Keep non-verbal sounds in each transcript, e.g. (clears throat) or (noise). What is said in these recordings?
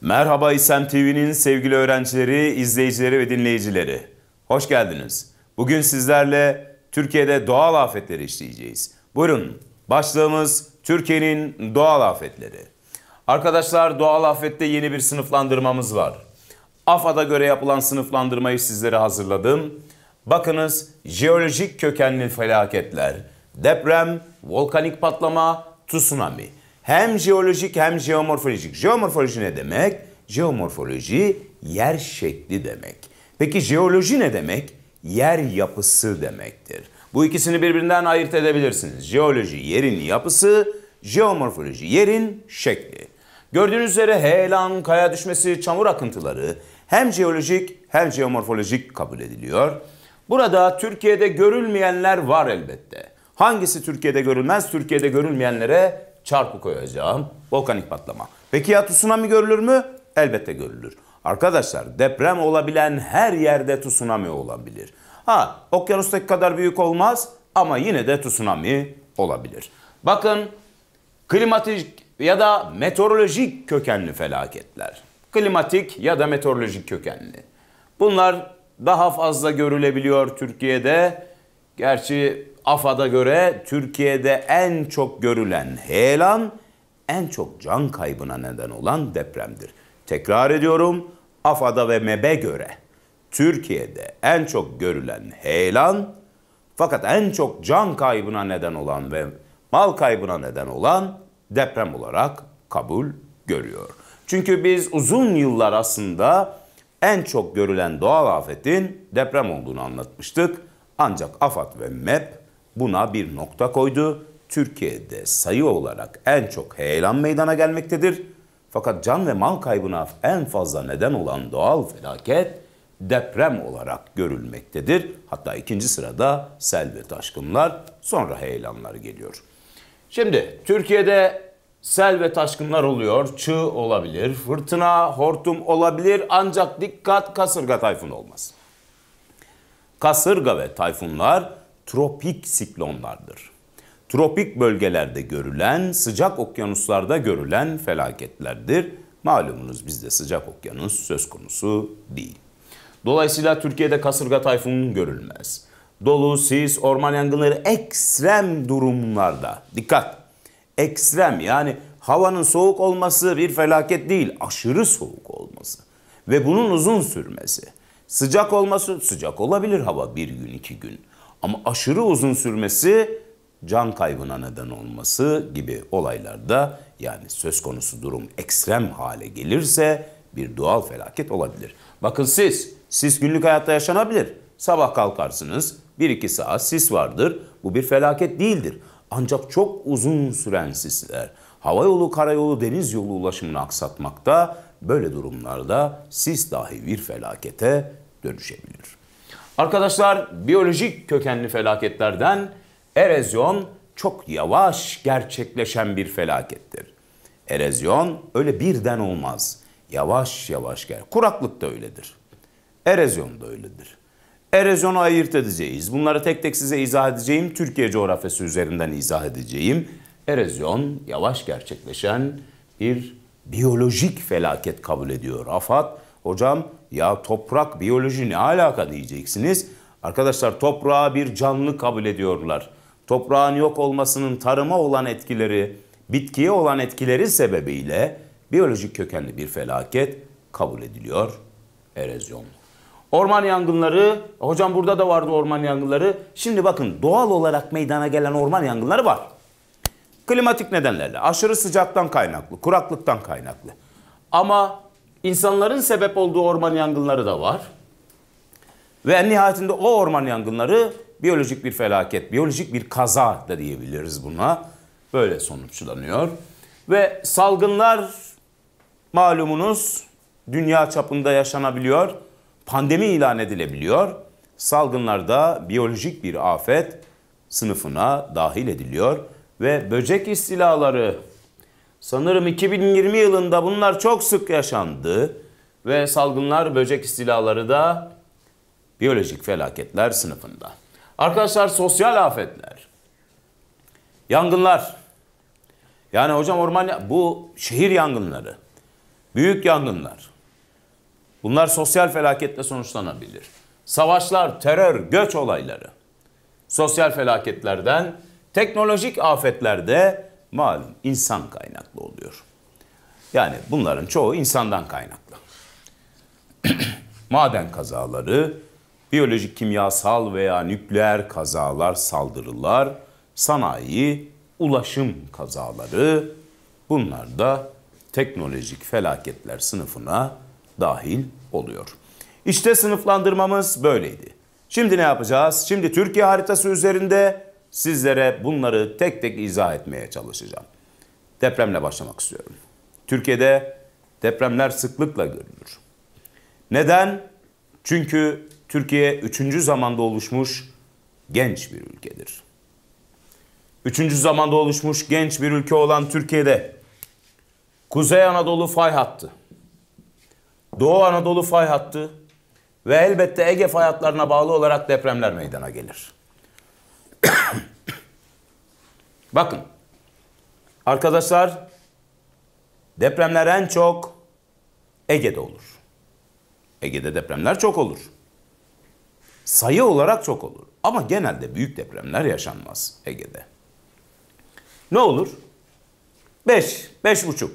Merhaba İSEM TV'nin sevgili öğrencileri, izleyicileri ve dinleyicileri. Hoş geldiniz. Bugün sizlerle Türkiye'de doğal afetleri işleyeceğiz. Buyurun başlığımız Türkiye'nin doğal afetleri. Arkadaşlar doğal afette yeni bir sınıflandırmamız var. AFAD'a göre yapılan sınıflandırmayı sizlere hazırladım. Bakınız jeolojik kökenli felaketler, deprem, volkanik patlama, tsunami. Hem jeolojik hem jeomorfolojik. Jeomorfoloji ne demek? Jeomorfoloji yer şekli demek. Peki jeoloji ne demek? Yer yapısı demektir. Bu ikisini birbirinden ayırt edebilirsiniz. Jeoloji yerin yapısı, jeomorfoloji yerin şekli. Gördüğünüz üzere heyelan, kaya düşmesi, çamur akıntıları hem jeolojik hem jeomorfolojik kabul ediliyor. Burada Türkiye'de görülmeyenler var elbette. Hangisi Türkiye'de görülmez? Türkiye'de görülmeyenlere çarpı koyacağım. Volkanik patlama. Peki ya tsunami görülür mü? Elbette görülür. Arkadaşlar deprem olabilen her yerde tsunami olabilir. Ha okyanustaki kadar büyük olmaz ama yine de tsunami olabilir. Bakın klimatik ya da meteorolojik kökenli felaketler. Klimatik ya da meteorolojik kökenli. Bunlar daha fazla görülebiliyor Türkiye'de. Gerçi AFAD'a göre Türkiye'de en çok görülen heyelan en çok can kaybına neden olan depremdir. Tekrar ediyorum AFAD'a ve MEB'e göre Türkiye'de en çok görülen heyelan fakat en çok can kaybına neden olan ve mal kaybına neden olan deprem olarak kabul görüyor. Çünkü biz uzun yıllar aslında en çok görülen doğal afetin deprem olduğunu anlatmıştık. Ancak AFAD ve MEP buna bir nokta koydu. Türkiye'de sayı olarak en çok heyelan meydana gelmektedir. Fakat can ve mal kaybına en fazla neden olan doğal felaket deprem olarak görülmektedir. Hatta ikinci sırada sel ve taşkınlar, sonra heyelanlar geliyor. Şimdi Türkiye'de sel ve taşkınlar oluyor, çığ olabilir, fırtına, hortum olabilir ancak dikkat kasırga tayfun olmaz. Kasırga ve tayfunlar tropik siklonlardır. Tropik bölgelerde görülen, sıcak okyanuslarda görülen felaketlerdir. Malumunuz bizde sıcak okyanus söz konusu değil. Dolayısıyla Türkiye'de kasırga tayfunun görülmez. Dolu, sis, orman yangınları ekstrem durumlarda. Dikkat! Ekstrem yani havanın soğuk olması bir felaket değil, aşırı soğuk olması ve bunun uzun sürmesi. Sıcak olması sıcak olabilir hava bir gün iki gün. Ama aşırı uzun sürmesi can kaybına neden olması gibi olaylarda yani söz konusu durum ekstrem hale gelirse bir doğal felaket olabilir. Bakın siz, siz günlük hayatta yaşanabilir. Sabah kalkarsınız, 1-2 saat sis vardır. Bu bir felaket değildir. Ancak çok uzun süren sisler hava yolu, karayolu, deniz yolu ulaşımını aksatmakta böyle durumlarda sis dahi bir felakete dönüşebilir. Arkadaşlar biyolojik kökenli felaketlerden erozyon çok yavaş gerçekleşen bir felakettir. Erozyon öyle birden olmaz. Yavaş yavaş gel. Kuraklık da öyledir. Erozyon da öyledir. Erozyonu ayırt edeceğiz. Bunları tek tek size izah edeceğim. Türkiye coğrafyası üzerinden izah edeceğim. Erozyon yavaş gerçekleşen bir biyolojik felaket kabul ediyor. Afat hocam ya toprak, biyoloji ne alaka diyeceksiniz. Arkadaşlar toprağı bir canlı kabul ediyorlar. Toprağın yok olmasının tarıma olan etkileri, bitkiye olan etkileri sebebiyle biyolojik kökenli bir felaket kabul ediliyor. Erozyon. Orman yangınları, hocam burada da vardı orman yangınları. Şimdi bakın doğal olarak meydana gelen orman yangınları var. Klimatik nedenlerle, aşırı sıcaktan kaynaklı, kuraklıktan kaynaklı. Ama İnsanların sebep olduğu orman yangınları da var. Ve en nihayetinde o orman yangınları biyolojik bir felaket, biyolojik bir kaza da diyebiliriz buna. Böyle sonuçlanıyor. Ve salgınlar malumunuz dünya çapında yaşanabiliyor. Pandemi ilan edilebiliyor. Salgınlarda biyolojik bir afet sınıfına dahil ediliyor ve böcek istilaları Sanırım 2020 yılında bunlar çok sık yaşandı ve salgınlar, böcek istilaları da biyolojik felaketler sınıfında. Arkadaşlar sosyal afetler, yangınlar, yani hocam orman, bu şehir yangınları, büyük yangınlar, bunlar sosyal felaketle sonuçlanabilir. Savaşlar, terör, göç olayları, sosyal felaketlerden, teknolojik afetlerde malum insan kaynaklı oluyor. Yani bunların çoğu insandan kaynaklı. (clears throat) Maden kazaları, biyolojik, kimyasal veya nükleer kazalar, saldırılar, sanayi, ulaşım kazaları bunlar da teknolojik felaketler sınıfına dahil oluyor. İşte sınıflandırmamız böyleydi. Şimdi ne yapacağız? Şimdi Türkiye haritası üzerinde Sizlere bunları tek tek izah etmeye çalışacağım. Depremle başlamak istiyorum. Türkiye'de depremler sıklıkla görülür. Neden? Çünkü Türkiye üçüncü zamanda oluşmuş genç bir ülkedir. Üçüncü zamanda oluşmuş genç bir ülke olan Türkiye'de Kuzey Anadolu fay hattı, Doğu Anadolu fay hattı ve elbette Ege fay hatlarına bağlı olarak depremler meydana gelir. Bakın arkadaşlar depremler en çok Ege'de olur. Ege'de depremler çok olur. Sayı olarak çok olur. Ama genelde büyük depremler yaşanmaz Ege'de. Ne olur? 5, 5,5.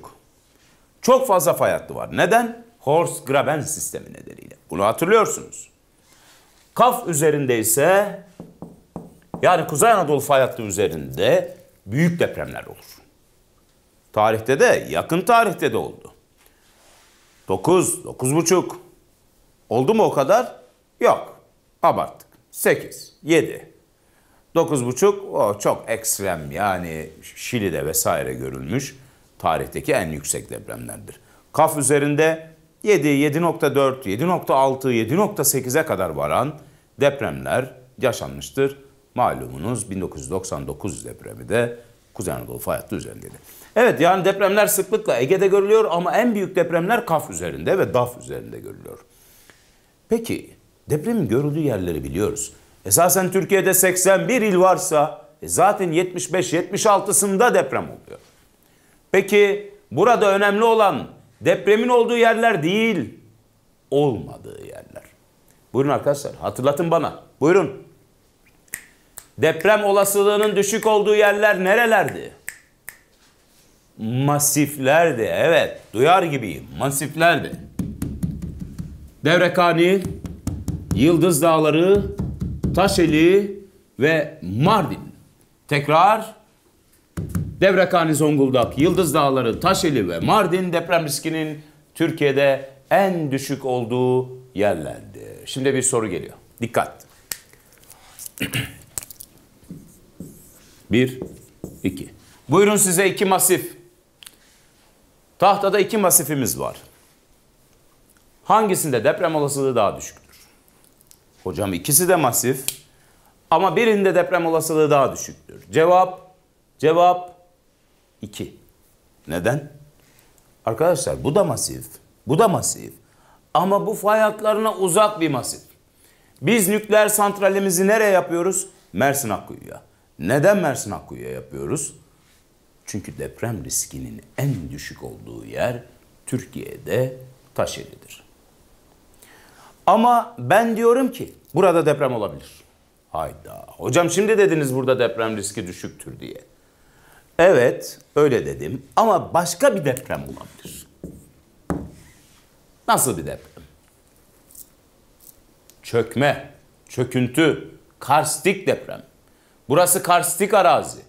Çok fazla fay hattı var. Neden? Horse Graben sistemi nedeniyle. Bunu hatırlıyorsunuz. Kaf üzerinde ise yani Kuzey Anadolu fay hattı üzerinde büyük depremler olur. Tarihte de yakın tarihte de oldu. 9, buçuk. oldu mu o kadar? Yok. Abarttık. 8, 7, buçuk, o çok ekstrem yani Şili'de vesaire görülmüş tarihteki en yüksek depremlerdir. Kaf üzerinde 7, 7.4, 7.6, 7.8'e kadar varan depremler yaşanmıştır. Malumunuz 1999 depremi de Kuzey Anadolu fay hattı üzerindeydi. Evet yani depremler sıklıkla Ege'de görülüyor ama en büyük depremler Kaf üzerinde ve Daf üzerinde görülüyor. Peki depremin görüldüğü yerleri biliyoruz. Esasen Türkiye'de 81 il varsa e zaten 75-76'sında deprem oluyor. Peki burada önemli olan depremin olduğu yerler değil, olmadığı yerler. Buyurun arkadaşlar hatırlatın bana. Buyurun. Deprem olasılığının düşük olduğu yerler nerelerdi? Masiflerdi. Evet, duyar gibiyim. Masiflerdi. Devrekani, Yıldız Dağları, Taşeli ve Mardin. Tekrar Devrekani Zonguldak, Yıldız Dağları, Taşeli ve Mardin deprem riskinin Türkiye'de en düşük olduğu yerlerdi. Şimdi bir soru geliyor. Dikkat. (clears throat) 1, 2. Buyurun size iki masif. Tahtada iki masifimiz var. Hangisinde deprem olasılığı daha düşüktür? Hocam ikisi de masif ama birinde deprem olasılığı daha düşüktür. Cevap, cevap 2. Neden? Arkadaşlar bu da masif, bu da masif ama bu fayatlarına uzak bir masif. Biz nükleer santralimizi nereye yapıyoruz? Mersin Akkuyu'ya. Neden Mersin Akkuyu'ya yapıyoruz? Çünkü deprem riskinin en düşük olduğu yer Türkiye'de Taşeli'dir. Ama ben diyorum ki burada deprem olabilir. Hayda. Hocam şimdi dediniz burada deprem riski düşüktür diye. Evet öyle dedim ama başka bir deprem olabilir. Nasıl bir deprem? Çökme, çöküntü, karstik deprem. Burası karstik arazi.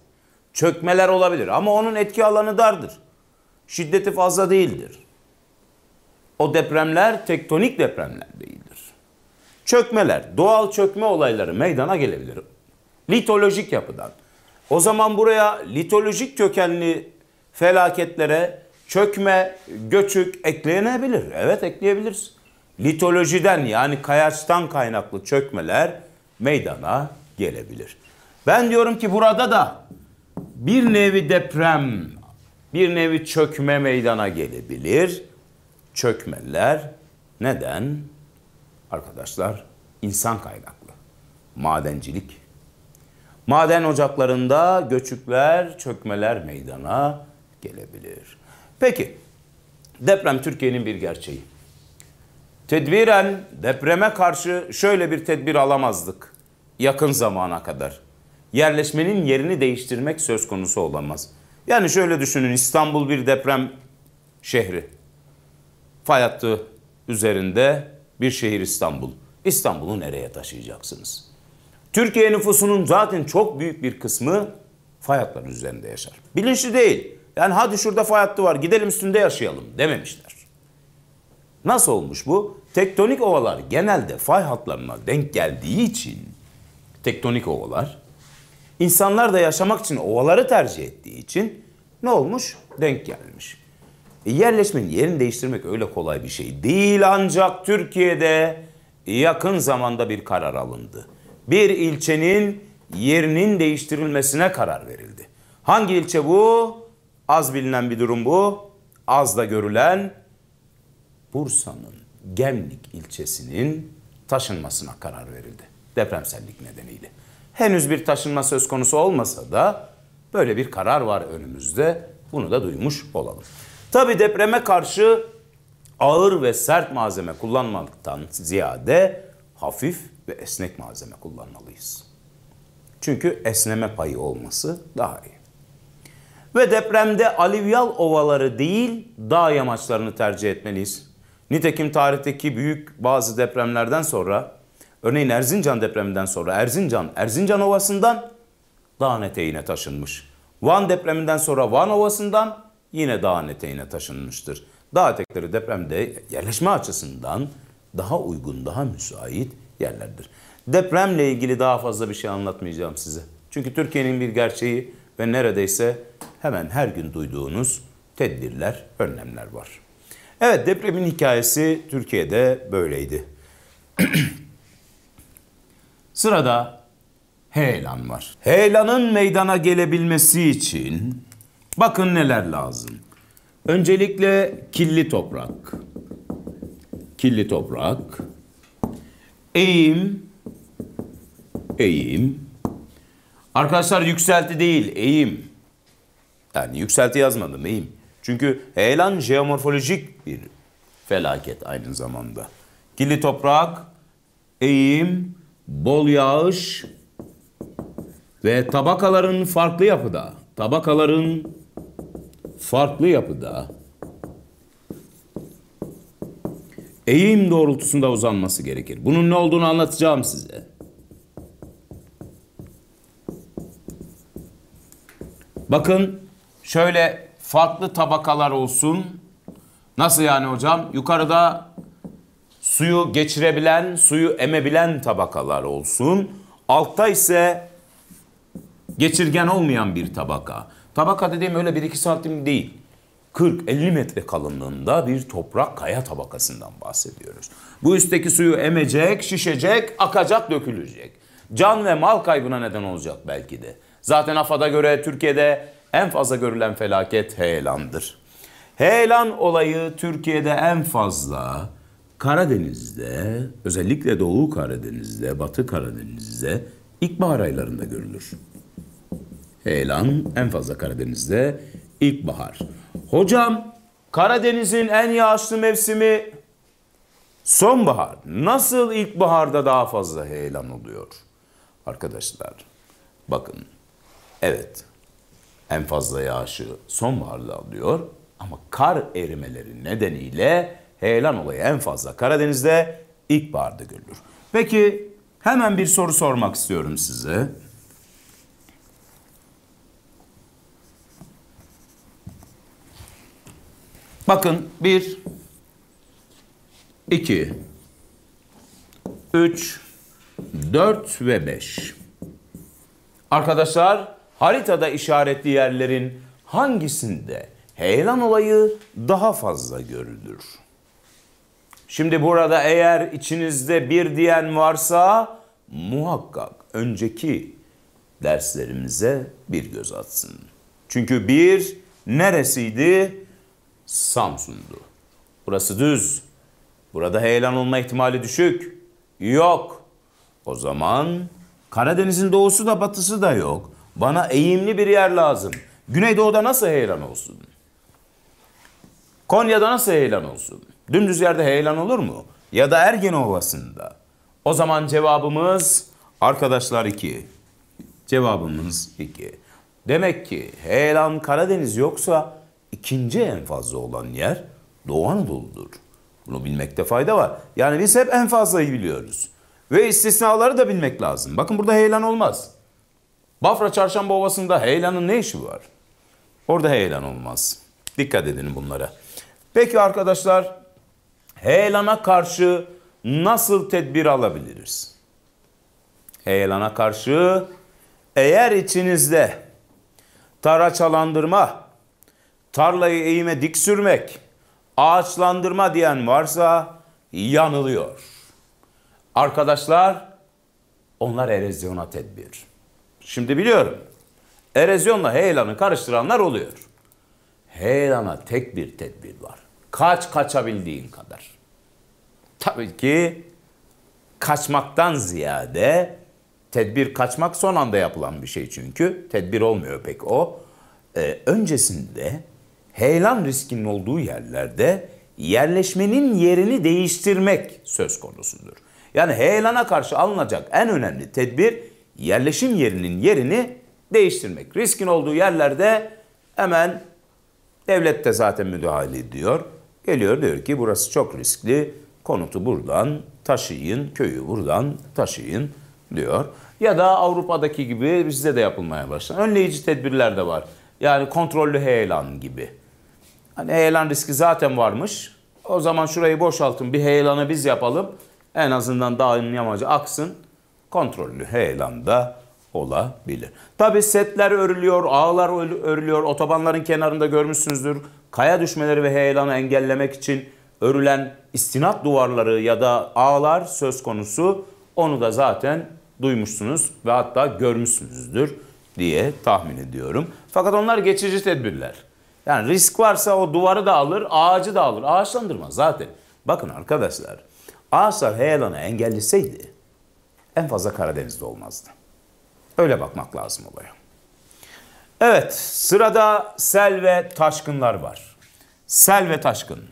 Çökmeler olabilir ama onun etki alanı dardır. Şiddeti fazla değildir. O depremler tektonik depremler değildir. Çökmeler, doğal çökme olayları meydana gelebilir. Litolojik yapıdan. O zaman buraya litolojik kökenli felaketlere çökme, göçük eklenebilir. Evet ekleyebiliriz. Litolojiden yani kayaçtan kaynaklı çökmeler meydana gelebilir. Ben diyorum ki burada da bir nevi deprem, bir nevi çökme meydana gelebilir. Çökmeler neden? Arkadaşlar insan kaynaklı. Madencilik. Maden ocaklarında göçükler, çökmeler meydana gelebilir. Peki deprem Türkiye'nin bir gerçeği. Tedbiren depreme karşı şöyle bir tedbir alamazdık yakın zamana kadar yerleşmenin yerini değiştirmek söz konusu olamaz. Yani şöyle düşünün İstanbul bir deprem şehri. Fay hattı üzerinde bir şehir İstanbul. İstanbul'u nereye taşıyacaksınız? Türkiye nüfusunun zaten çok büyük bir kısmı fay hatların üzerinde yaşar. Bilinçli değil. Yani hadi şurada fay hattı var gidelim üstünde yaşayalım dememişler. Nasıl olmuş bu? Tektonik ovalar genelde fay hatlarına denk geldiği için tektonik ovalar İnsanlar da yaşamak için ovaları tercih ettiği için ne olmuş? Denk gelmiş. E yerleşmenin yerini değiştirmek öyle kolay bir şey değil ancak Türkiye'de yakın zamanda bir karar alındı. Bir ilçenin yerinin değiştirilmesine karar verildi. Hangi ilçe bu? Az bilinen bir durum bu. Az da görülen Bursa'nın Gemlik ilçesinin taşınmasına karar verildi. Depremsellik nedeniyle. Henüz bir taşınma söz konusu olmasa da böyle bir karar var önümüzde. Bunu da duymuş olalım. Tabi depreme karşı ağır ve sert malzeme kullanmaktan ziyade hafif ve esnek malzeme kullanmalıyız. Çünkü esneme payı olması daha iyi. Ve depremde alüvyal ovaları değil dağ yamaçlarını tercih etmeliyiz. Nitekim tarihteki büyük bazı depremlerden sonra Örneğin Erzincan depreminden sonra Erzincan, Erzincan Ovası'ndan dağın eteğine taşınmış. Van depreminden sonra Van Ovası'ndan yine dağın eteğine taşınmıştır. Dağ etekleri depremde yerleşme açısından daha uygun, daha müsait yerlerdir. Depremle ilgili daha fazla bir şey anlatmayacağım size. Çünkü Türkiye'nin bir gerçeği ve neredeyse hemen her gün duyduğunuz tedbirler, önlemler var. Evet depremin hikayesi Türkiye'de böyleydi. (clears throat) Sırada heyelan var. Heyelanın meydana gelebilmesi için bakın neler lazım. Öncelikle kirli toprak. Kirli toprak. Eğim. Eğim. Arkadaşlar yükselti değil, eğim. Yani yükselti yazmadım, eğim. Çünkü heyelan jeomorfolojik bir felaket aynı zamanda. Kirli toprak, eğim, bol yağış ve tabakaların farklı yapıda, tabakaların farklı yapıda eğim doğrultusunda uzanması gerekir. Bunun ne olduğunu anlatacağım size. Bakın şöyle farklı tabakalar olsun. Nasıl yani hocam? Yukarıda suyu geçirebilen, suyu emebilen tabakalar olsun. Altta ise geçirgen olmayan bir tabaka. Tabaka dediğim öyle 1-2 santim değil. 40-50 metre kalınlığında bir toprak kaya tabakasından bahsediyoruz. Bu üstteki suyu emecek, şişecek, akacak, dökülecek. Can ve mal kaybına neden olacak belki de. Zaten AFAD'a göre Türkiye'de en fazla görülen felaket heyelandır. Heyelan olayı Türkiye'de en fazla Karadeniz'de, özellikle Doğu Karadeniz'de, Batı Karadeniz'de ilkbahar aylarında görülür. Heyelan en fazla Karadeniz'de ilkbahar. Hocam Karadeniz'in en yağışlı mevsimi sonbahar. Nasıl ilkbaharda daha fazla heyelan oluyor? Arkadaşlar bakın evet en fazla yağışı sonbaharda alıyor ama kar erimeleri nedeniyle heyelan olayı en fazla Karadeniz'de ilkbaharda görülür. Peki hemen bir soru sormak istiyorum size. Bakın bir, iki, üç, dört ve beş. Arkadaşlar haritada işaretli yerlerin hangisinde heyelan olayı daha fazla görülür? Şimdi burada eğer içinizde bir diyen varsa muhakkak önceki derslerimize bir göz atsın. Çünkü bir neresiydi? Samsun'du. Burası düz. Burada heyelan olma ihtimali düşük. Yok. O zaman Karadeniz'in doğusu da batısı da yok. Bana eğimli bir yer lazım. Güneydoğu'da nasıl heyelan olsun? Konya'da nasıl heyelan olsun? Dümdüz yerde heyelan olur mu? Ya da Ergen Ovası'nda. O zaman cevabımız arkadaşlar 2. Cevabımız 2. Demek ki heyelan Karadeniz yoksa ikinci en fazla olan yer Doğu Anadolu'dur. Bunu bilmekte fayda var. Yani biz hep en fazlayı biliyoruz. Ve istisnaları da bilmek lazım. Bakın burada heyelan olmaz. Bafra Çarşamba Ovası'nda heyelanın ne işi var? Orada heyelan olmaz. Dikkat edin bunlara. Peki arkadaşlar heyelana karşı nasıl tedbir alabiliriz? Heyelana karşı eğer içinizde taraçalandırma, tarlayı eğime dik sürmek, ağaçlandırma diyen varsa yanılıyor. Arkadaşlar onlar erozyona tedbir. Şimdi biliyorum erozyonla heyelanı karıştıranlar oluyor. Heyelana tek bir tedbir var. Kaç kaçabildiğin kadar. Tabii ki kaçmaktan ziyade tedbir kaçmak son anda yapılan bir şey çünkü. Tedbir olmuyor pek o. Ee, öncesinde heyelan riskinin olduğu yerlerde yerleşmenin yerini değiştirmek söz konusudur. Yani heyelana karşı alınacak en önemli tedbir yerleşim yerinin yerini değiştirmek. Riskin olduğu yerlerde hemen devlet de zaten müdahale ediyor. Geliyor diyor ki burası çok riskli, konutu buradan taşıyın, köyü buradan taşıyın diyor. Ya da Avrupa'daki gibi bizde de yapılmaya başlandı. Önleyici tedbirler de var. Yani kontrollü heyelan gibi. Hani heyelan riski zaten varmış. O zaman şurayı boşaltın bir heyelanı biz yapalım. En azından dağın yamacı aksın. Kontrollü heyelanda olabilir. Tabi setler örülüyor, ağlar örülüyor, otobanların kenarında görmüşsünüzdür. Kaya düşmeleri ve heyelanı engellemek için örülen istinat duvarları ya da ağlar söz konusu. Onu da zaten duymuşsunuz ve hatta görmüşsünüzdür diye tahmin ediyorum. Fakat onlar geçici tedbirler. Yani risk varsa o duvarı da alır, ağacı da alır. Ağaçlandırmaz zaten. Bakın arkadaşlar, ağaçlar heyelanı engelleseydi en fazla Karadeniz'de olmazdı. Öyle bakmak lazım olaya. Evet sırada sel ve taşkınlar var. Sel ve taşkın.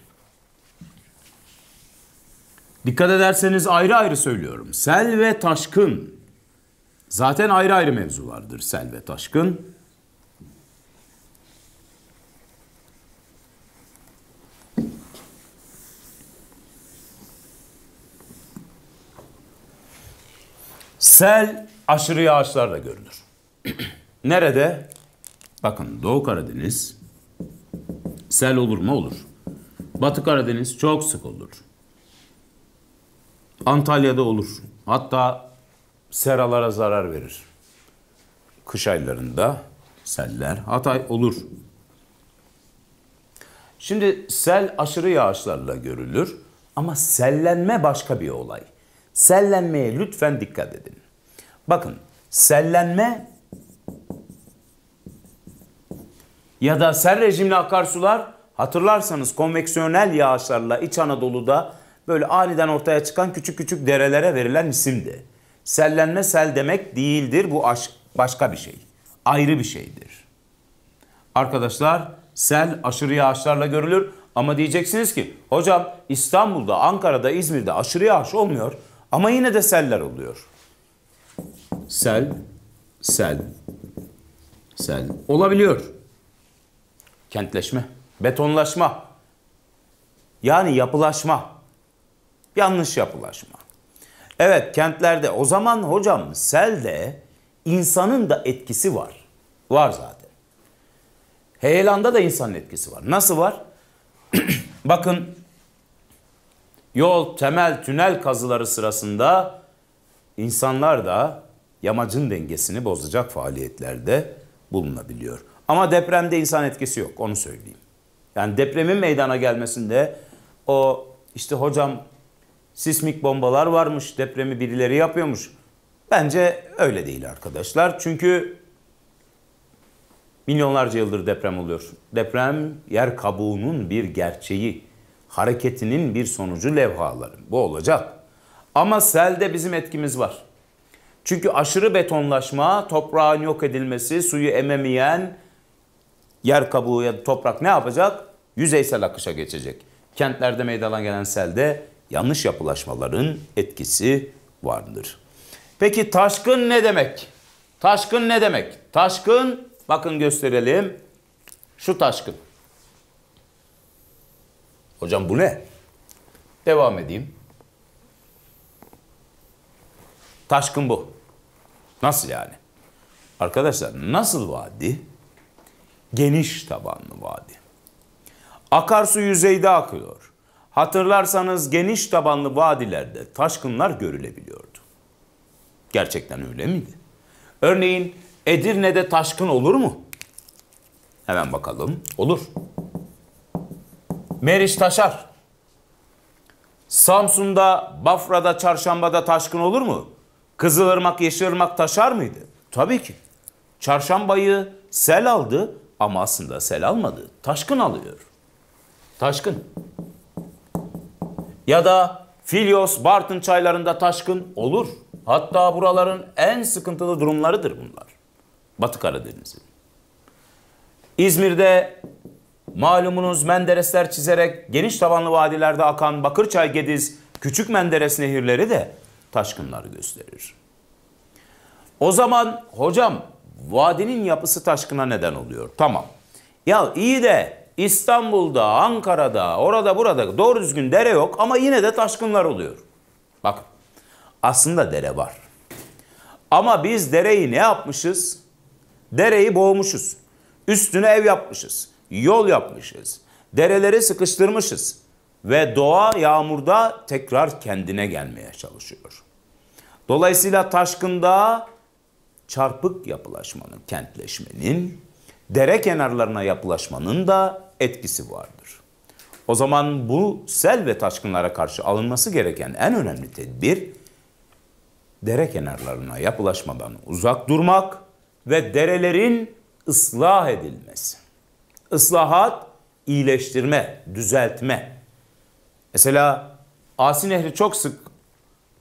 Dikkat ederseniz ayrı ayrı söylüyorum. Sel ve taşkın. Zaten ayrı ayrı mevzulardır sel ve taşkın. Sel aşırı yağışlarla görülür. (clears throat) Nerede? Bakın Doğu Karadeniz sel olur mu olur. Batı Karadeniz çok sık olur. Antalya'da olur. Hatta seralara zarar verir. Kış aylarında seller Hatay olur. Şimdi sel aşırı yağışlarla görülür ama sellenme başka bir olay. Sellenmeye lütfen dikkat edin. Bakın sellenme ya da sel rejimli akarsular hatırlarsanız konveksiyonel yağışlarla İç Anadolu'da böyle aniden ortaya çıkan küçük küçük derelere verilen isimdi. Sellenme sel demek değildir bu aşk başka bir şey. Ayrı bir şeydir. Arkadaşlar sel aşırı yağışlarla görülür ama diyeceksiniz ki hocam İstanbul'da, Ankara'da, İzmir'de aşırı yağış olmuyor ama yine de seller oluyor sel, sel, sel olabiliyor. Kentleşme, betonlaşma, yani yapılaşma, yanlış yapılaşma. Evet kentlerde o zaman hocam sel de insanın da etkisi var. Var zaten. Heyelanda da insanın etkisi var. Nasıl var? (clears throat) Bakın yol, temel, tünel kazıları sırasında insanlar da yamacın dengesini bozacak faaliyetlerde bulunabiliyor. Ama depremde insan etkisi yok onu söyleyeyim. Yani depremin meydana gelmesinde o işte hocam sismik bombalar varmış, depremi birileri yapıyormuş. Bence öyle değil arkadaşlar. Çünkü milyonlarca yıldır deprem oluyor. Deprem yer kabuğunun bir gerçeği, hareketinin bir sonucu levhaları. Bu olacak. Ama selde bizim etkimiz var. Çünkü aşırı betonlaşma, toprağın yok edilmesi, suyu ememeyen yer kabuğu ya da toprak ne yapacak? Yüzeysel akışa geçecek. Kentlerde meydana gelen selde yanlış yapılaşmaların etkisi vardır. Peki taşkın ne demek? Taşkın ne demek? Taşkın, bakın gösterelim. Şu taşkın. Hocam bu ne? Devam edeyim. Taşkın bu. Nasıl yani? Arkadaşlar nasıl vadi? Geniş tabanlı vadi. Akarsu yüzeyde akıyor. Hatırlarsanız geniş tabanlı vadilerde taşkınlar görülebiliyordu. Gerçekten öyle miydi? Örneğin Edirne'de taşkın olur mu? Hemen bakalım. Olur. Meriç taşar. Samsun'da, Bafra'da, Çarşamba'da taşkın olur mu? Kızılırmak, Yeşilırmak taşar mıydı? Tabii ki. Çarşambayı sel aldı ama aslında sel almadı. Taşkın alıyor. Taşkın. Ya da Filios Bartın çaylarında taşkın olur. Hatta buraların en sıkıntılı durumlarıdır bunlar. Batı Karadeniz'i. İzmir'de malumunuz Menderesler çizerek geniş tabanlı vadilerde akan Bakırçay Gediz Küçük Menderes nehirleri de taşkınlar gösterir. O zaman hocam vadinin yapısı taşkına neden oluyor. Tamam. Ya iyi de İstanbul'da, Ankara'da, orada burada doğru düzgün dere yok ama yine de taşkınlar oluyor. Bak aslında dere var. Ama biz dereyi ne yapmışız? Dereyi boğmuşuz. Üstüne ev yapmışız. Yol yapmışız. Dereleri sıkıştırmışız ve doğa yağmurda tekrar kendine gelmeye çalışıyor. Dolayısıyla taşkında çarpık yapılaşmanın, kentleşmenin, dere kenarlarına yapılaşmanın da etkisi vardır. O zaman bu sel ve taşkınlara karşı alınması gereken en önemli tedbir dere kenarlarına yapılaşmadan uzak durmak ve derelerin ıslah edilmesi. Islahat, iyileştirme, düzeltme Mesela Asi Nehri çok sık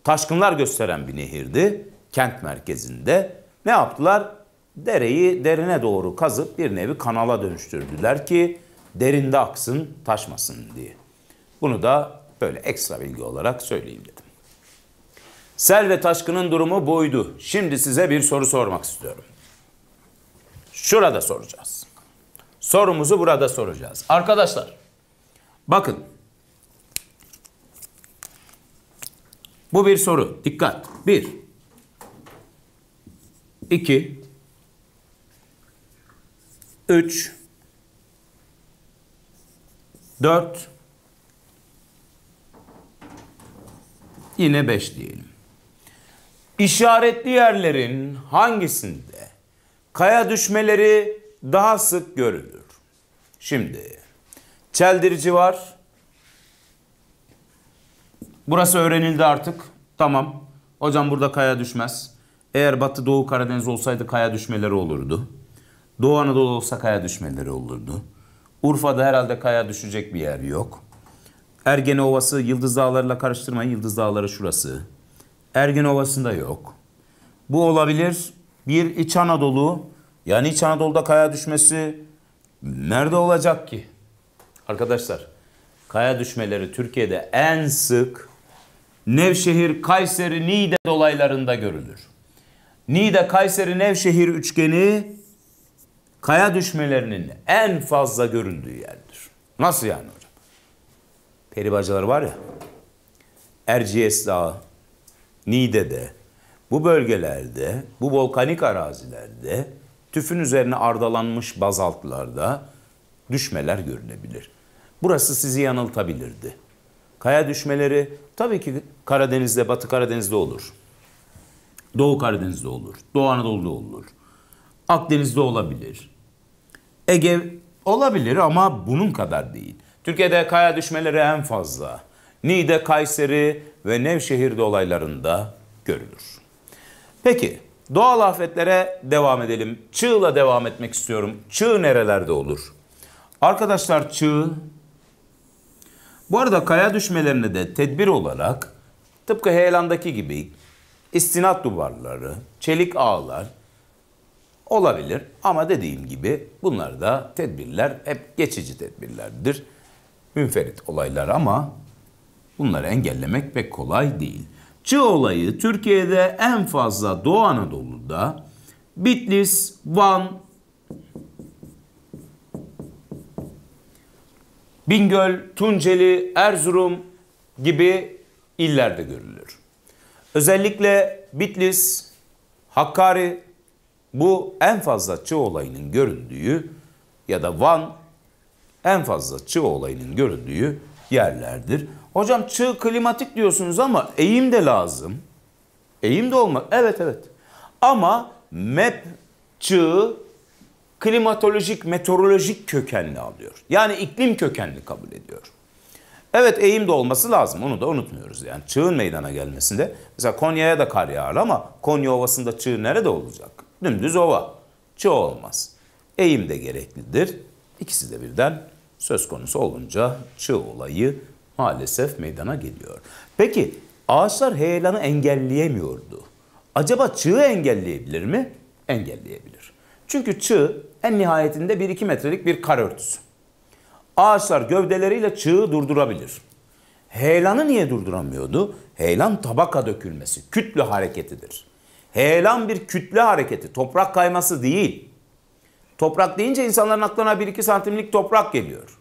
taşkınlar gösteren bir nehirdi kent merkezinde. Ne yaptılar? Dereyi derine doğru kazıp bir nevi kanala dönüştürdüler ki derinde aksın, taşmasın diye. Bunu da böyle ekstra bilgi olarak söyleyeyim dedim. Sel ve taşkının durumu buydu. Şimdi size bir soru sormak istiyorum. Şurada soracağız. Sorumuzu burada soracağız. Arkadaşlar bakın Bu bir soru. Dikkat. Bir, 2 üç, dört, yine beş diyelim. İşaretli yerlerin hangisinde kaya düşmeleri daha sık görülür? Şimdi çeldirici var, Burası öğrenildi artık. Tamam. Hocam burada kaya düşmez. Eğer Batı Doğu Karadeniz olsaydı kaya düşmeleri olurdu. Doğu Anadolu olsa kaya düşmeleri olurdu. Urfa'da herhalde kaya düşecek bir yer yok. Ergene Ovası Yıldız Dağları'la karıştırmayın. Yıldız Dağları şurası. Ergene Ovası'nda yok. Bu olabilir. Bir İç Anadolu yani İç Anadolu'da kaya düşmesi nerede olacak ki? Arkadaşlar kaya düşmeleri Türkiye'de en sık Nevşehir, Kayseri, Niğde dolaylarında görülür. Niğde, Kayseri, Nevşehir üçgeni kaya düşmelerinin en fazla görüldüğü yerdir. Nasıl yani hocam? Peribacalar var ya, Erciyes Dağı, Niğde'de, bu bölgelerde, bu volkanik arazilerde, tüfün üzerine ardalanmış bazaltlarda düşmeler görünebilir. Burası sizi yanıltabilirdi kaya düşmeleri tabii ki Karadeniz'de, Batı Karadeniz'de olur. Doğu Karadeniz'de olur. Doğu Anadolu'da olur. Akdeniz'de olabilir. Ege olabilir ama bunun kadar değil. Türkiye'de kaya düşmeleri en fazla. Niğde, Kayseri ve Nevşehir'de olaylarında görülür. Peki doğal afetlere devam edelim. Çığla devam etmek istiyorum. Çığ nerelerde olur? Arkadaşlar çığ bu arada kaya düşmelerine de tedbir olarak tıpkı heyelandaki gibi istinat duvarları, çelik ağlar olabilir. Ama dediğim gibi bunlar da tedbirler hep geçici tedbirlerdir. Münferit olaylar ama bunları engellemek pek kolay değil. Çığ olayı Türkiye'de en fazla Doğu Anadolu'da Bitlis, Van, Bingöl, Tunceli, Erzurum gibi illerde görülür. Özellikle Bitlis, Hakkari bu en fazla çığ olayının göründüğü ya da Van en fazla çığ olayının göründüğü yerlerdir. Hocam çığ klimatik diyorsunuz ama eğim de lazım. Eğim de olmak. Evet evet. Ama MEP çığ klimatolojik, meteorolojik kökenli alıyor. Yani iklim kökenli kabul ediyor. Evet eğim de olması lazım. Onu da unutmuyoruz yani. Çığın meydana gelmesinde. Mesela Konya'ya da kar yağar ama Konya Ovası'nda çığ nerede olacak? Dümdüz ova. Çığ olmaz. Eğim de gereklidir. İkisi de birden söz konusu olunca çığ olayı maalesef meydana geliyor. Peki ağaçlar heyelanı engelleyemiyordu. Acaba çığı engelleyebilir mi? Engelleyebilir. Çünkü çığ en nihayetinde 1-2 metrelik bir kar örtüsü. Ağaçlar gövdeleriyle çığı durdurabilir. Heyelanı niye durduramıyordu? Heyelan tabaka dökülmesi, kütle hareketidir. Heyelan bir kütle hareketi, toprak kayması değil. Toprak deyince insanların aklına 1-2 santimlik toprak geliyor.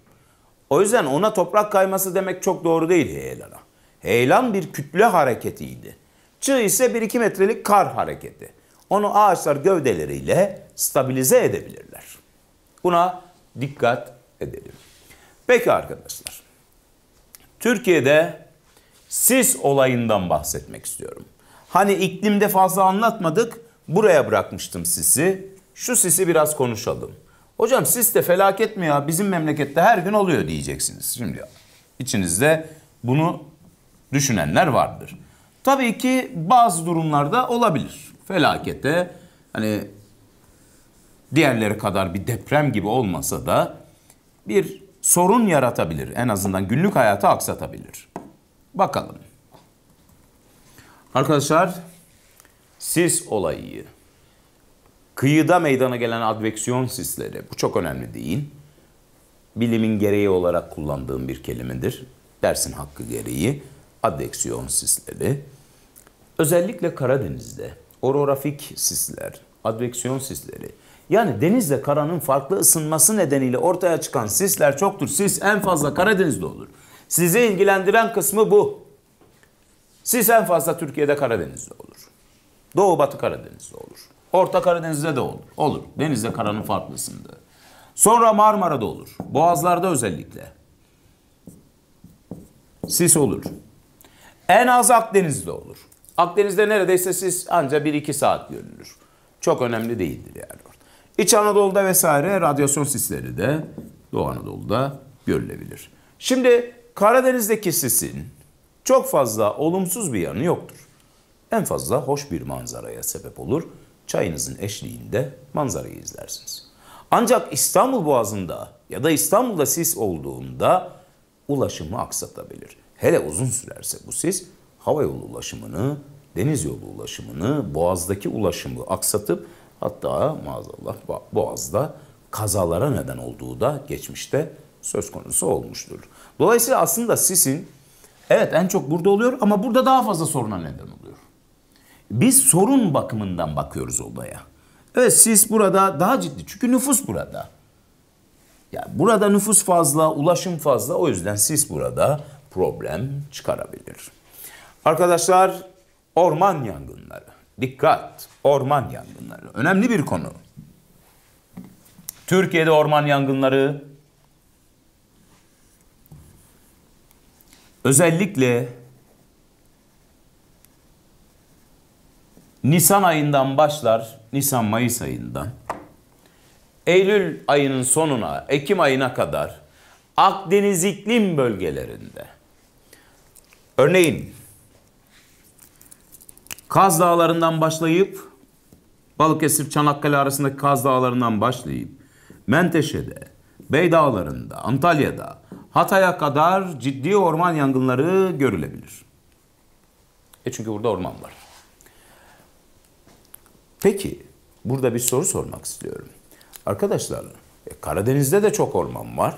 O yüzden ona toprak kayması demek çok doğru değil heyelana. Heyelan bir kütle hareketiydi. Çığ ise 1-2 metrelik kar hareketi. Onu ağaçlar gövdeleriyle stabilize edebilirler. Buna dikkat edelim. Peki arkadaşlar. Türkiye'de sis olayından bahsetmek istiyorum. Hani iklimde fazla anlatmadık. Buraya bırakmıştım sisi. Şu sisi biraz konuşalım. Hocam sis de felaket mi ya? Bizim memlekette her gün oluyor diyeceksiniz. Şimdi içinizde bunu düşünenler vardır. Tabii ki bazı durumlarda olabilir felakete hani diğerleri kadar bir deprem gibi olmasa da bir sorun yaratabilir. En azından günlük hayatı aksatabilir. Bakalım. Arkadaşlar sis olayı. Kıyıda meydana gelen adveksiyon sisleri. Bu çok önemli değil. Bilimin gereği olarak kullandığım bir kelimedir. Dersin hakkı gereği adveksiyon sisleri. Özellikle Karadeniz'de orografik sisler, adveksiyon sisleri. Yani denizle karanın farklı ısınması nedeniyle ortaya çıkan sisler çoktur. Sis en fazla Karadeniz'de olur. Sizi ilgilendiren kısmı bu. Sis en fazla Türkiye'de Karadeniz'de olur. Doğu Batı Karadeniz'de olur. Orta Karadeniz'de de olur. Olur. Denizle karanın farklı farklısında. Sonra Marmara'da olur. Boğazlarda özellikle. Sis olur. En az Akdeniz'de olur. Akdeniz'de neredeyse siz anca 1-2 saat görülür. Çok önemli değildir yani orada. İç Anadolu'da vesaire radyasyon sisleri de Doğu Anadolu'da görülebilir. Şimdi Karadeniz'deki sisin çok fazla olumsuz bir yanı yoktur. En fazla hoş bir manzaraya sebep olur. Çayınızın eşliğinde manzarayı izlersiniz. Ancak İstanbul Boğazı'nda ya da İstanbul'da sis olduğunda ulaşımı aksatabilir. Hele uzun sürerse bu sis hava yolu ulaşımını, deniz yolu ulaşımını, boğazdaki ulaşımı aksatıp hatta maazallah boğazda kazalara neden olduğu da geçmişte söz konusu olmuştur. Dolayısıyla aslında sisin evet en çok burada oluyor ama burada daha fazla soruna neden oluyor. Biz sorun bakımından bakıyoruz olaya. Evet sis burada daha ciddi çünkü nüfus burada. Ya burada nüfus fazla, ulaşım fazla o yüzden sis burada problem çıkarabilir. Arkadaşlar orman yangınları. Dikkat orman yangınları. Önemli bir konu. Türkiye'de orman yangınları özellikle Nisan ayından başlar, Nisan Mayıs ayından Eylül ayının sonuna, Ekim ayına kadar Akdeniz iklim bölgelerinde örneğin Kaz Dağları'ndan başlayıp Balıkesir Çanakkale arasındaki Kaz Dağları'ndan başlayıp Menteşe'de, Bey Dağları'nda, Antalya'da, Hatay'a kadar ciddi orman yangınları görülebilir. E çünkü burada orman var. Peki burada bir soru sormak istiyorum. Arkadaşlar e, Karadeniz'de de çok orman var.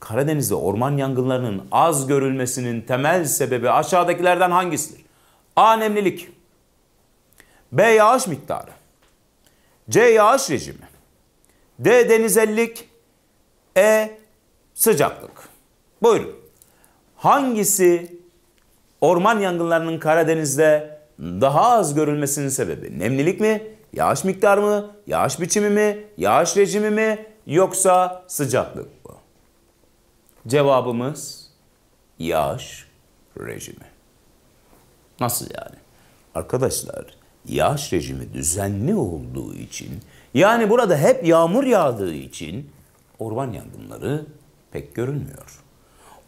Karadeniz'de orman yangınlarının az görülmesinin temel sebebi aşağıdakilerden hangisidir? A nemlilik. B yağış miktarı. C yağış rejimi. D denizellik. E sıcaklık. Buyurun. Hangisi orman yangınlarının Karadeniz'de daha az görülmesinin sebebi? Nemlilik mi? Yağış miktarı mı? Yağış biçimi mi? Yağış rejimi mi? Yoksa sıcaklık mı? Cevabımız yağış rejimi. Nasıl yani? Arkadaşlar yağış rejimi düzenli olduğu için yani burada hep yağmur yağdığı için orman yangınları pek görünmüyor.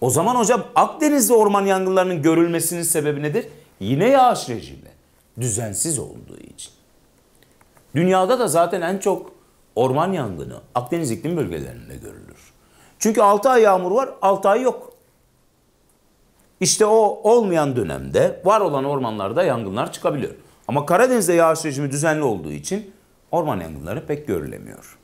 O zaman hocam Akdeniz'de orman yangınlarının görülmesinin sebebi nedir? Yine yağış rejimi. Düzensiz olduğu için. Dünyada da zaten en çok orman yangını Akdeniz iklim bölgelerinde görülür. Çünkü 6 ay yağmur var, 6 ay yok. İşte o olmayan dönemde var olan ormanlarda yangınlar çıkabiliyor. Ama Karadeniz'de yağış rejimi düzenli olduğu için orman yangınları pek görülemiyor.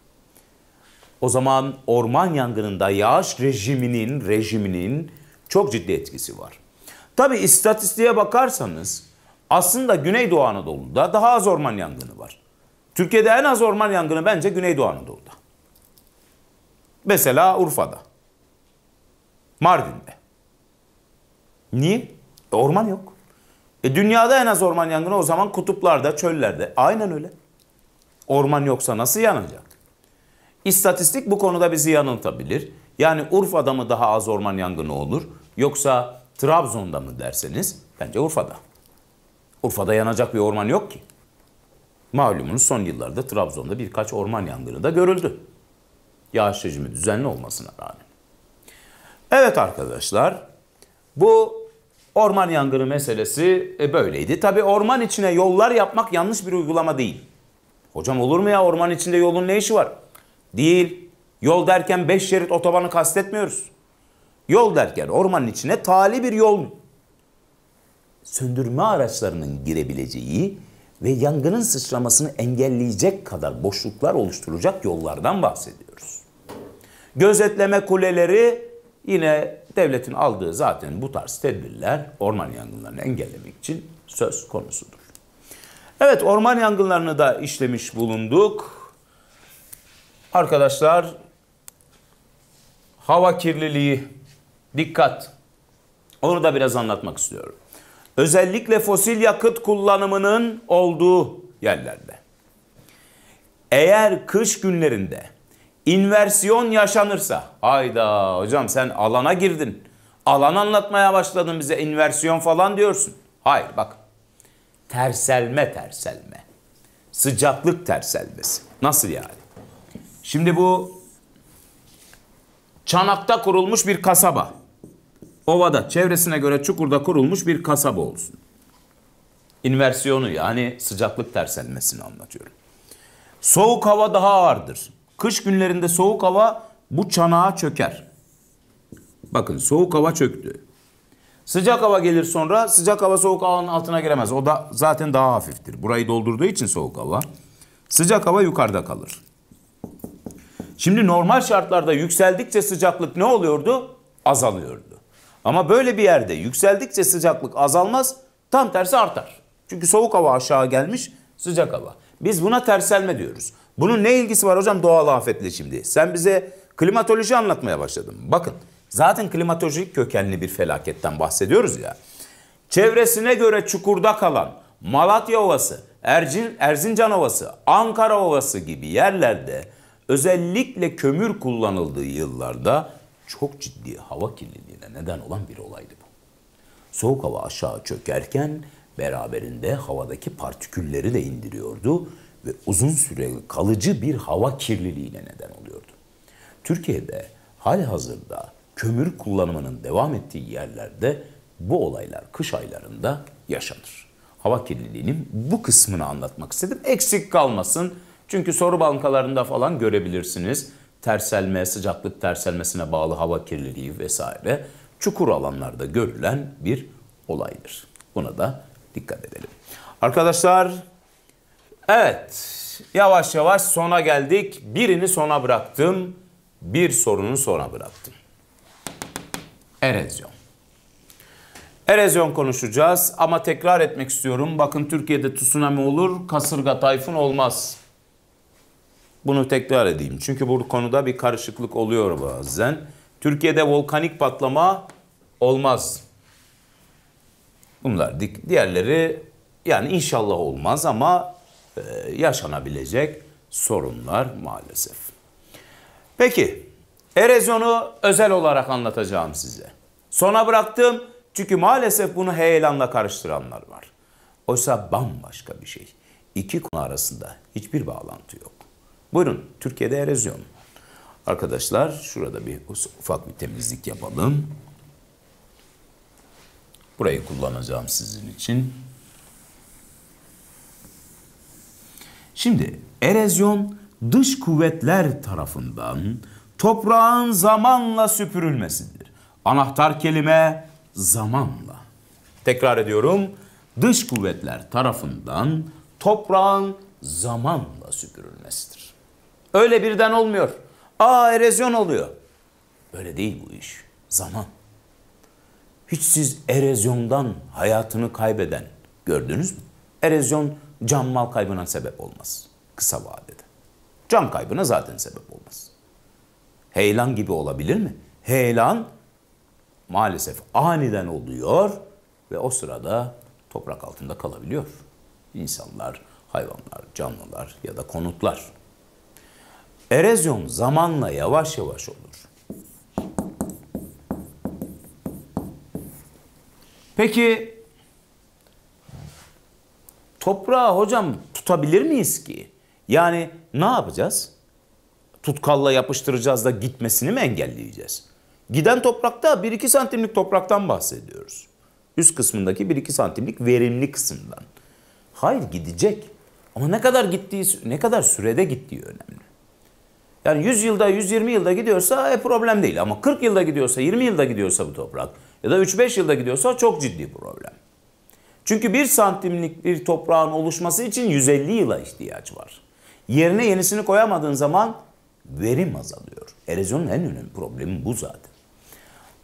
O zaman orman yangınında yağış rejiminin rejiminin çok ciddi etkisi var. Tabi istatistiğe bakarsanız aslında Güneydoğu Anadolu'da daha az orman yangını var. Türkiye'de en az orman yangını bence Güneydoğu Anadolu'da. Mesela Urfa'da, Mardin'de. Niye? E, orman yok. E, dünyada en az orman yangını o zaman kutuplarda, çöllerde. Aynen öyle. Orman yoksa nasıl yanacak? İstatistik bu konuda bizi yanıltabilir. Yani Urfa'da mı daha az orman yangını olur yoksa Trabzon'da mı derseniz bence Urfa'da. Urfa'da yanacak bir orman yok ki. Malumunuz son yıllarda Trabzon'da birkaç orman yangını da görüldü. Yağış rejimi düzenli olmasına rağmen. Evet arkadaşlar bu Orman yangını meselesi e, böyleydi. Tabii orman içine yollar yapmak yanlış bir uygulama değil. Hocam olur mu ya orman içinde yolun ne işi var? Değil. Yol derken beş şerit otobanı kastetmiyoruz. Yol derken ormanın içine tali bir yol. Söndürme araçlarının girebileceği ve yangının sıçramasını engelleyecek kadar boşluklar oluşturacak yollardan bahsediyoruz. Gözetleme kuleleri yine devletin aldığı zaten bu tarz tedbirler orman yangınlarını engellemek için söz konusudur. Evet orman yangınlarını da işlemiş bulunduk. Arkadaşlar hava kirliliği dikkat. Onu da biraz anlatmak istiyorum. Özellikle fosil yakıt kullanımının olduğu yerlerde. Eğer kış günlerinde inversiyon yaşanırsa. Ayda hocam sen alana girdin. Alan anlatmaya başladın bize inversiyon falan diyorsun. Hayır bak. Terselme terselme. Sıcaklık terselmesi. Nasıl yani? Şimdi bu Çanak'ta kurulmuş bir kasaba. Ovada çevresine göre çukurda kurulmuş bir kasaba olsun. İnversiyonu yani sıcaklık terselmesini anlatıyorum. Soğuk hava daha ağırdır. Kış günlerinde soğuk hava bu çanağa çöker. Bakın soğuk hava çöktü. Sıcak hava gelir sonra sıcak hava soğuk havanın altına giremez. O da zaten daha hafiftir. Burayı doldurduğu için soğuk hava. Sıcak hava yukarıda kalır. Şimdi normal şartlarda yükseldikçe sıcaklık ne oluyordu? Azalıyordu. Ama böyle bir yerde yükseldikçe sıcaklık azalmaz, tam tersi artar. Çünkü soğuk hava aşağı gelmiş, sıcak hava. Biz buna terselme diyoruz. Bunun ne ilgisi var hocam doğal afetle şimdi? Sen bize klimatoloji anlatmaya başladın. Bakın zaten klimatolojik kökenli bir felaketten bahsediyoruz ya. Çevresine göre çukurda kalan Malatya Ovası, Ercin, Erzincan Ovası, Ankara Ovası gibi yerlerde özellikle kömür kullanıldığı yıllarda çok ciddi hava kirliliğine neden olan bir olaydı bu. Soğuk hava aşağı çökerken beraberinde havadaki partikülleri de indiriyordu ve uzun süreli kalıcı bir hava kirliliğine neden oluyordu. Türkiye'de hali hazırda kömür kullanımının devam ettiği yerlerde bu olaylar kış aylarında yaşanır. Hava kirliliğinin bu kısmını anlatmak istedim. Eksik kalmasın. Çünkü soru bankalarında falan görebilirsiniz. Terselme, sıcaklık terselmesine bağlı hava kirliliği vesaire çukur alanlarda görülen bir olaydır. Buna da Dikkat edelim. Arkadaşlar evet yavaş yavaş sona geldik. Birini sona bıraktım. Bir sorunu sona bıraktım. Erozyon. Erozyon konuşacağız ama tekrar etmek istiyorum. Bakın Türkiye'de tsunami olur, kasırga, tayfun olmaz. Bunu tekrar edeyim. Çünkü bu konuda bir karışıklık oluyor bazen. Türkiye'de volkanik patlama olmaz. Bunlar dik, diğerleri yani inşallah olmaz ama e, yaşanabilecek sorunlar maalesef. Peki erozyonu özel olarak anlatacağım size. Sona bıraktım çünkü maalesef bunu heyelanla karıştıranlar var. Oysa bambaşka bir şey. İki konu arasında hiçbir bağlantı yok. Buyurun Türkiye'de erozyon. Arkadaşlar şurada bir ufak bir temizlik yapalım. Burayı kullanacağım sizin için. Şimdi erozyon dış kuvvetler tarafından toprağın zamanla süpürülmesidir. Anahtar kelime zamanla. Tekrar ediyorum. Dış kuvvetler tarafından toprağın zamanla süpürülmesidir. Öyle birden olmuyor. Aa erozyon oluyor. Böyle değil bu iş. Zaman hiç siz erozyondan hayatını kaybeden gördünüz mü? Erozyon can mal kaybına sebep olmaz kısa vadede. Can kaybına zaten sebep olmaz. Heyelan gibi olabilir mi? Heyelan maalesef aniden oluyor ve o sırada toprak altında kalabiliyor. İnsanlar, hayvanlar, canlılar ya da konutlar. Erozyon zamanla yavaş yavaş olur. Peki toprağı hocam tutabilir miyiz ki? Yani ne yapacağız? Tutkalla yapıştıracağız da gitmesini mi engelleyeceğiz? Giden toprakta 1-2 santimlik topraktan bahsediyoruz. Üst kısmındaki 1-2 santimlik verimli kısımdan. Hayır gidecek. Ama ne kadar gittiği, ne kadar sürede gittiği önemli. Yani 100 yılda, 120 yılda gidiyorsa e, problem değil. Ama 40 yılda gidiyorsa, 20 yılda gidiyorsa bu toprak ya da 3-5 yılda gidiyorsa çok ciddi problem. Çünkü 1 santimlik bir toprağın oluşması için 150 yıla ihtiyaç var. Yerine yenisini koyamadığın zaman verim azalıyor. Erozyonun en önemli problemi bu zaten.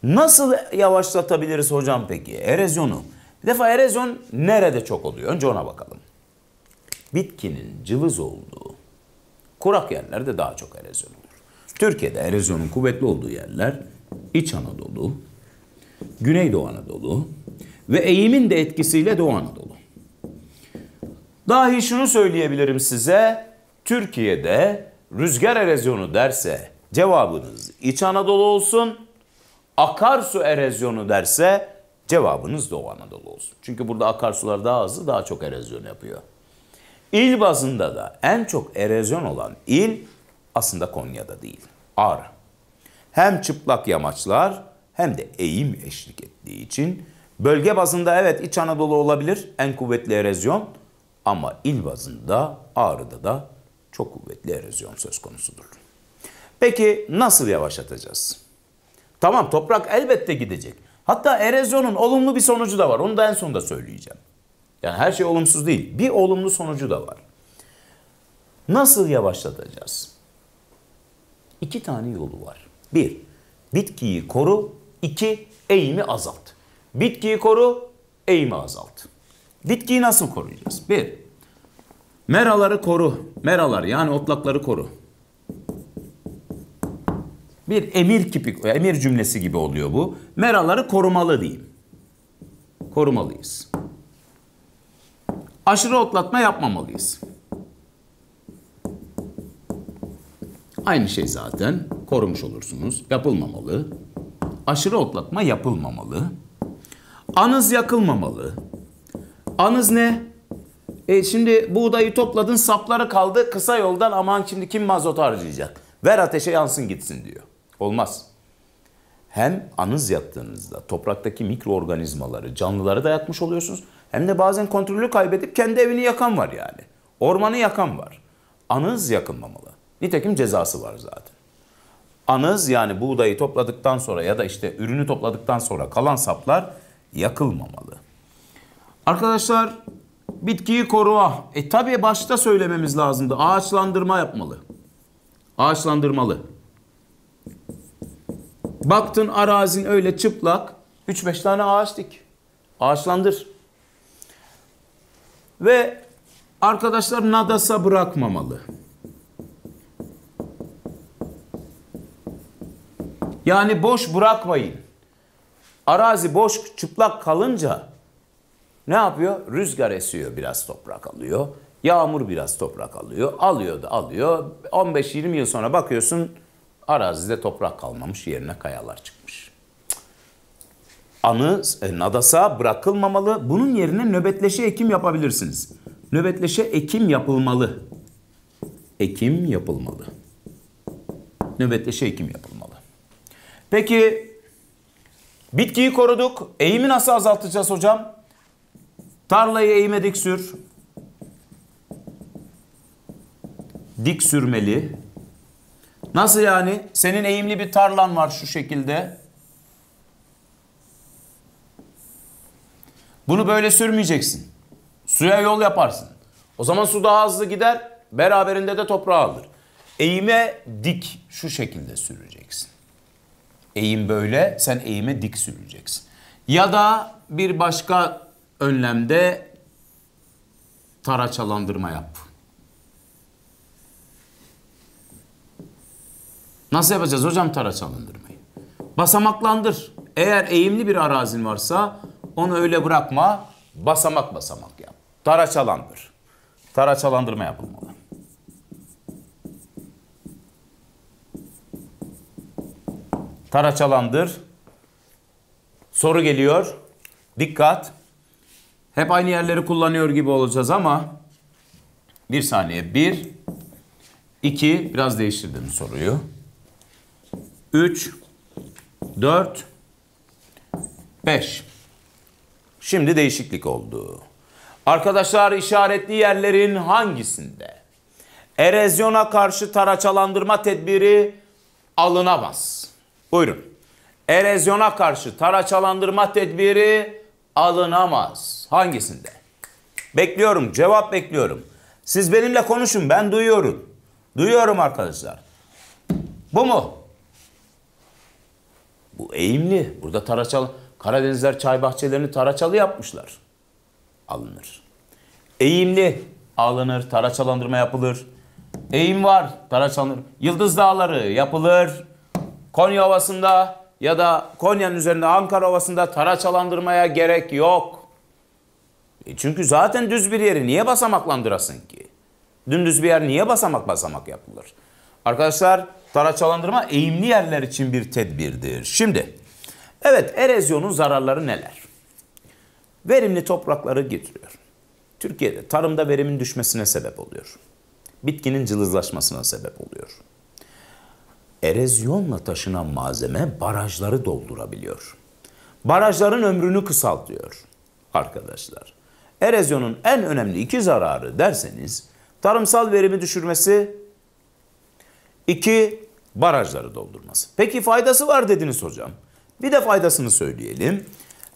Nasıl yavaşlatabiliriz hocam peki erozyonu? Bir defa erozyon nerede çok oluyor? Önce ona bakalım. Bitkinin cılız olduğu kurak yerlerde daha çok erozyon olur. Türkiye'de erozyonun kuvvetli olduğu yerler İç Anadolu, Güneydoğu Anadolu ve eğimin de etkisiyle Doğu Anadolu. Dahi şunu söyleyebilirim size, Türkiye'de rüzgar erozyonu derse cevabınız İç Anadolu olsun, akarsu erozyonu derse cevabınız Doğu Anadolu olsun. Çünkü burada akarsular daha hızlı daha çok erozyon yapıyor. İl bazında da en çok erozyon olan il aslında Konya'da değil. Ağrı. Hem çıplak yamaçlar hem de eğim eşlik ettiği için bölge bazında evet İç Anadolu olabilir en kuvvetli erozyon ama il bazında Ağrı'da da çok kuvvetli erozyon söz konusudur. Peki nasıl yavaşlatacağız? Tamam toprak elbette gidecek. Hatta erozyonun olumlu bir sonucu da var. Onu da en sonunda söyleyeceğim. Yani her şey olumsuz değil. Bir olumlu sonucu da var. Nasıl yavaşlatacağız? İki tane yolu var. Bir, bitkiyi koru 2. Eğimi azalt. Bitkiyi koru, eğimi azalt. Bitkiyi nasıl koruyacağız? 1. Meraları koru. Meralar yani otlakları koru. Bir emir kipi, emir cümlesi gibi oluyor bu. Meraları korumalı diyeyim. Korumalıyız. Aşırı otlatma yapmamalıyız. Aynı şey zaten korumuş olursunuz. Yapılmamalı aşırı otlatma yapılmamalı. Anız yakılmamalı. Anız ne? E şimdi buğdayı topladın sapları kaldı kısa yoldan aman şimdi kim mazot harcayacak? Ver ateşe yansın gitsin diyor. Olmaz. Hem anız yaktığınızda topraktaki mikroorganizmaları, canlıları da yakmış oluyorsunuz. Hem de bazen kontrolü kaybedip kendi evini yakan var yani. Ormanı yakan var. Anız yakılmamalı. Nitekim cezası var zaten anız yani buğdayı topladıktan sonra ya da işte ürünü topladıktan sonra kalan saplar yakılmamalı. Arkadaşlar bitkiyi koruma. Ah, e tabi başta söylememiz lazımdı. Ağaçlandırma yapmalı. Ağaçlandırmalı. Baktın arazin öyle çıplak 3-5 tane ağaç dik. Ağaçlandır. Ve arkadaşlar nadasa bırakmamalı. Yani boş bırakmayın. Arazi boş çıplak kalınca ne yapıyor? Rüzgar esiyor biraz toprak alıyor. Yağmur biraz toprak alıyor. Alıyor da alıyor. 15-20 yıl sonra bakıyorsun arazide toprak kalmamış yerine kayalar çıkmış. Anı e, nadasa bırakılmamalı. Bunun yerine nöbetleşe ekim yapabilirsiniz. Nöbetleşe ekim yapılmalı. Ekim yapılmalı. Nöbetleşe ekim yapılmalı. Peki bitkiyi koruduk. Eğimi nasıl azaltacağız hocam? Tarlayı eğime dik sür. Dik sürmeli. Nasıl yani? Senin eğimli bir tarlan var şu şekilde. Bunu böyle sürmeyeceksin. Suya yol yaparsın. O zaman su daha hızlı gider. Beraberinde de toprağı alır. Eğime dik şu şekilde süreceksin. Eğim böyle, sen eğime dik sürüleceksin. Ya da bir başka önlemde taraçalandırma yap. Nasıl yapacağız hocam taraçalandırmayı? Basamaklandır. Eğer eğimli bir arazin varsa onu öyle bırakma, basamak basamak yap. Taraçalandır. Taraçalandırma yapılmalı. Taraçalandır. Soru geliyor. Dikkat. Hep aynı yerleri kullanıyor gibi olacağız ama bir saniye. Bir, iki, biraz değiştirdim soruyu. Üç, dört, beş. Şimdi değişiklik oldu. Arkadaşlar işaretli yerlerin hangisinde erozyona karşı taraçalandırma tedbiri alınamaz? Buyurun. Erozyona karşı taraçalandırma tedbiri alınamaz. Hangisinde? Bekliyorum, cevap bekliyorum. Siz benimle konuşun, ben duyuyorum. Duyuyorum arkadaşlar. Bu mu? Bu eğimli. Burada taraçalı, Karadenizler çay bahçelerini taraçalı yapmışlar. Alınır. Eğimli alınır, taraçalandırma yapılır. Eğim var, taraçalandırma. Yıldız dağları yapılır, Konya Ovası'nda ya da Konya'nın üzerinde Ankara Ovası'nda taraçalandırmaya gerek yok. E çünkü zaten düz bir yeri niye basamaklandırasın ki? Dümdüz bir yer niye basamak basamak yapılır? Arkadaşlar taraçalandırma eğimli yerler için bir tedbirdir. Şimdi evet erozyonun zararları neler? Verimli toprakları getiriyor. Türkiye'de tarımda verimin düşmesine sebep oluyor. Bitkinin cılızlaşmasına sebep oluyor erozyonla taşınan malzeme barajları doldurabiliyor. Barajların ömrünü kısaltıyor arkadaşlar. Erozyonun en önemli iki zararı derseniz tarımsal verimi düşürmesi, iki barajları doldurması. Peki faydası var dediniz hocam. Bir de faydasını söyleyelim.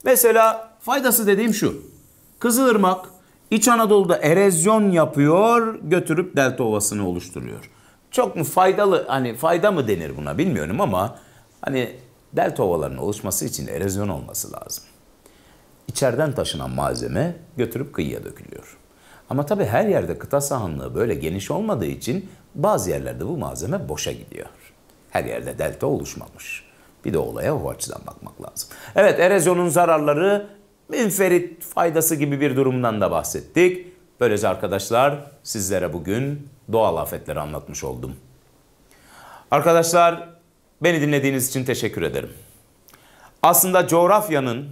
Mesela faydası dediğim şu. Kızılırmak İç Anadolu'da erozyon yapıyor, götürüp delta ovasını oluşturuyor çok mu faydalı hani fayda mı denir buna bilmiyorum ama hani delta ovalarının oluşması için erozyon olması lazım. İçeriden taşınan malzeme götürüp kıyıya dökülüyor. Ama tabii her yerde kıta sahanlığı böyle geniş olmadığı için bazı yerlerde bu malzeme boşa gidiyor. Her yerde delta oluşmamış. Bir de olaya o açıdan bakmak lazım. Evet erozyonun zararları münferit faydası gibi bir durumdan da bahsettik. Böylece arkadaşlar sizlere bugün doğal afetleri anlatmış oldum. Arkadaşlar beni dinlediğiniz için teşekkür ederim. Aslında coğrafyanın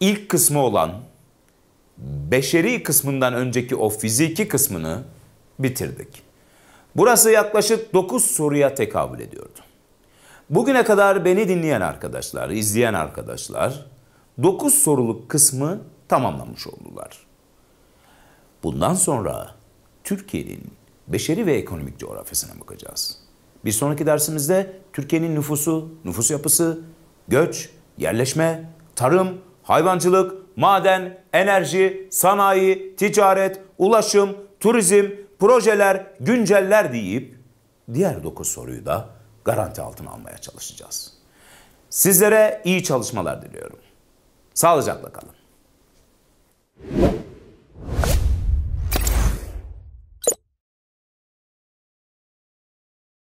ilk kısmı olan beşeri kısmından önceki o fiziki kısmını bitirdik. Burası yaklaşık 9 soruya tekabül ediyordu. Bugüne kadar beni dinleyen arkadaşlar, izleyen arkadaşlar 9 soruluk kısmı tamamlamış oldular. Bundan sonra Türkiye'nin beşeri ve ekonomik coğrafyasına bakacağız. Bir sonraki dersimizde Türkiye'nin nüfusu, nüfus yapısı, göç, yerleşme, tarım, hayvancılık, maden, enerji, sanayi, ticaret, ulaşım, turizm, projeler, günceller deyip diğer 9 soruyu da garanti altına almaya çalışacağız. Sizlere iyi çalışmalar diliyorum. Sağlıcakla kalın.